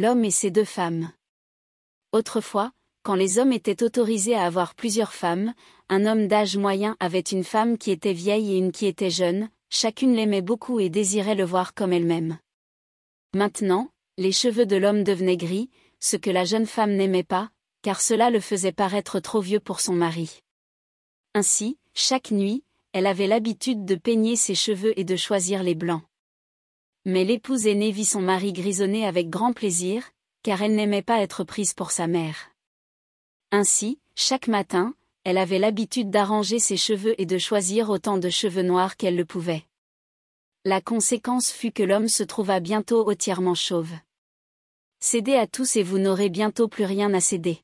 L'homme et ses deux femmes. Autrefois, quand les hommes étaient autorisés à avoir plusieurs femmes, un homme d'âge moyen avait une femme qui était vieille et une qui était jeune, chacune l'aimait beaucoup et désirait le voir comme elle-même. Maintenant, les cheveux de l'homme devenaient gris, ce que la jeune femme n'aimait pas, car cela le faisait paraître trop vieux pour son mari. Ainsi, chaque nuit, elle avait l'habitude de peigner ses cheveux et de choisir les blancs. Mais l'épouse aînée vit son mari grisonner avec grand plaisir, car elle n'aimait pas être prise pour sa mère. Ainsi, chaque matin, elle avait l'habitude d'arranger ses cheveux et de choisir autant de cheveux noirs qu'elle le pouvait. La conséquence fut que l'homme se trouva bientôt entièrement chauve. Cédez à tous et vous n'aurez bientôt plus rien à céder.